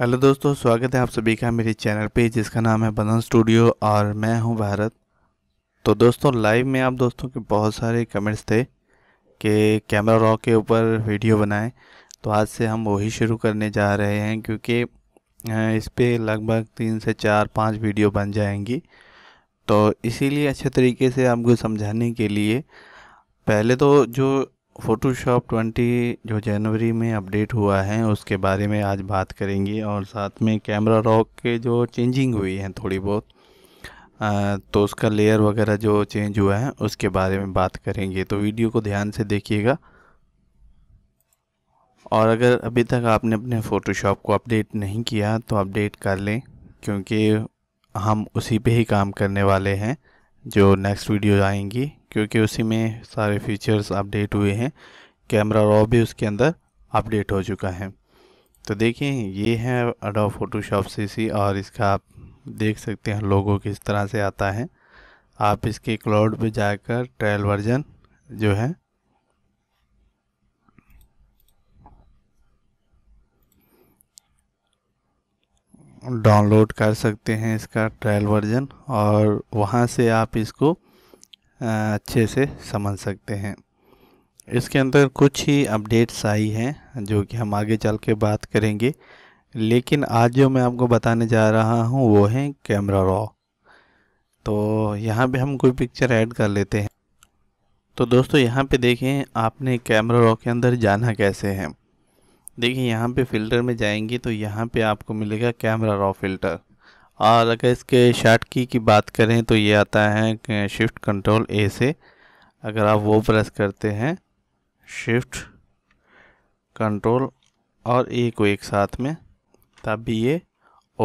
hello दोस्तों स्वागत है आप सभी का मेरे चैनल पे जिसका नाम है बदन स्टूडियो और मैं हूं भारत तो दोस्तों लाइव में आप दोस्तों के बहुत सारे कमेंट्स थे कि कैमरा रॉ के ऊपर वीडियो बनाएं तो आज से हम वही शुरू करने जा रहे हैं क्योंकि इस पर लगभग तीन से चार पाँच वीडियो बन जाएंगी तो इसीलिए अच्छे तरीके से आपको समझाने के लिए पहले तो जो फ़ोटोशॉप 20 जो जनवरी में अपडेट हुआ है उसके बारे में आज बात करेंगे और साथ में कैमरा रॉक के जो चेंजिंग हुई है थोड़ी बहुत तो उसका लेयर वगैरह जो चेंज हुआ है उसके बारे में बात करेंगे तो वीडियो को ध्यान से देखिएगा और अगर अभी तक आपने अपने फ़ोटोशॉप को अपडेट नहीं किया तो अपडेट कर लें क्योंकि हम उसी पे ही काम करने वाले हैं जो नेक्स्ट वीडियो आएंगी क्योंकि उसी में सारे फीचर्स अपडेट हुए हैं कैमरा रॉ भी उसके अंदर अपडेट हो चुका है तो देखिए ये है अडो फोटोशॉप सी और इसका आप देख सकते हैं लोगों किस तरह से आता है आप इसके क्लाउड पे जाकर ट्रायल वर्जन जो है डाउनलोड कर सकते हैं इसका ट्रायल वर्जन और वहाँ से आप इसको अच्छे से समझ सकते हैं इसके अंदर कुछ ही अपडेट्स आई हैं जो कि हम आगे चल के बात करेंगे लेकिन आज जो मैं आपको बताने जा रहा हूँ वो है कैमरा रॉ तो यहाँ पे हम कोई पिक्चर ऐड कर लेते हैं तो दोस्तों यहाँ पे देखें आपने कैमरा रॉ के अंदर जाना कैसे है देखिए यहाँ पे फ़िल्टर में जाएंगे तो यहाँ पे आपको मिलेगा कैमरा रॉ फ़िल्टर और अगर इसके शार्ट की की बात करें तो ये आता है शिफ्ट कंट्रोल ए से अगर आप वो प्रेस करते हैं शिफ्ट कंट्रोल और ए को एक साथ में तब भी ये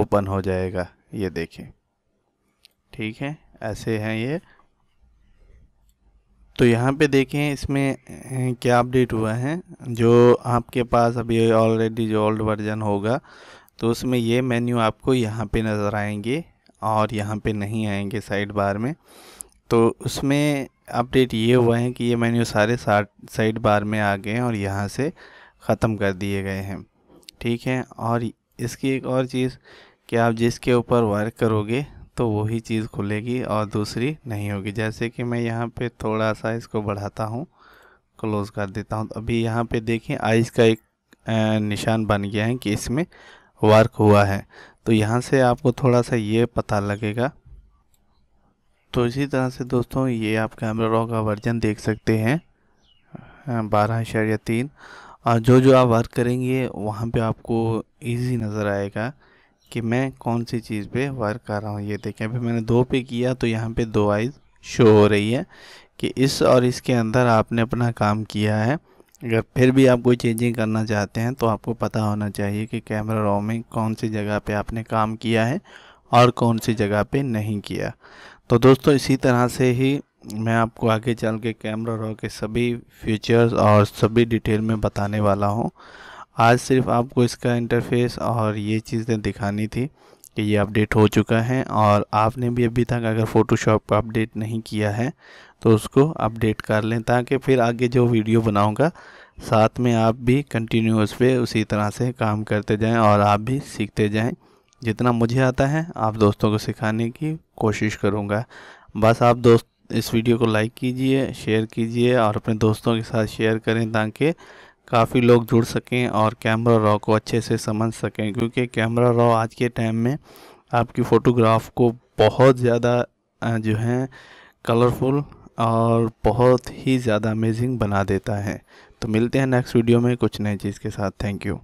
ओपन हो जाएगा ये देखें ठीक है ऐसे हैं ये तो यहाँ पे देखें इसमें क्या अपडेट हुआ है जो आपके पास अभी ऑलरेडी जो ओल्ड वर्जन होगा तो उसमें ये मेन्यू आपको यहाँ पे नज़र आएंगे और यहाँ पे नहीं आएंगे साइड बार में तो उसमें अपडेट ये हुआ है कि ये मेन्यू सारे साइड बार में आ गए हैं और यहाँ से ख़त्म कर दिए गए हैं ठीक है और इसकी एक और चीज़ कि आप जिसके ऊपर वर्क करोगे तो वही चीज़ खुलेगी और दूसरी नहीं होगी जैसे कि मैं यहाँ पर थोड़ा सा इसको बढ़ाता हूँ क्लोज़ कर देता हूँ तो अभी यहाँ पर देखें आइज़ का एक निशान बन गया है कि इसमें वर्क हुआ है तो यहाँ से आपको थोड़ा सा ये पता लगेगा तो इसी तरह से दोस्तों ये आप कैमरा रॉ का वर्जन देख सकते हैं हाँ, बारह या तीन और जो जो आप वर्क करेंगे वहाँ पे आपको इजी नज़र आएगा कि मैं कौन सी चीज़ पे वर्क कर रहा हूँ ये देखें अभी मैंने दो पे किया तो यहाँ पे दो आइज़ शो हो रही है कि इस और इसके अंदर आपने अपना काम किया है अगर फिर भी आप कोई चेंजिंग करना चाहते हैं तो आपको पता होना चाहिए कि कैमरा रॉ में कौन सी जगह पे आपने काम किया है और कौन सी जगह पे नहीं किया तो दोस्तों इसी तरह से ही मैं आपको आगे चल के कैमरा रॉ के सभी फीचर्स और सभी डिटेल में बताने वाला हूँ आज सिर्फ आपको इसका इंटरफेस और ये चीज़ें दिखानी थी कि ये अपडेट हो चुका है और आपने भी अभी तक अगर फ़ोटोशॉप का अपडेट नहीं किया है तो उसको अपडेट कर लें ताकि फिर आगे जो वीडियो बनाऊंगा साथ में आप भी कंटिन्यू उस पर उसी तरह से काम करते जाएं और आप भी सीखते जाएं जितना मुझे आता है आप दोस्तों को सिखाने की कोशिश करूँगा बस आप दोस्त इस वीडियो को लाइक कीजिए शेयर कीजिए और अपने दोस्तों के साथ शेयर करें ताकि काफ़ी लोग जुड़ सकें और कैमरा रॉ को अच्छे से समझ सकें क्योंकि कैमरा रॉ आज के टाइम में आपकी फ़ोटोग्राफ को बहुत ज़्यादा जो है कलरफुल और बहुत ही ज़्यादा अमेजिंग बना देता है तो मिलते हैं नेक्स्ट वीडियो में कुछ नए चीज़ के साथ थैंक यू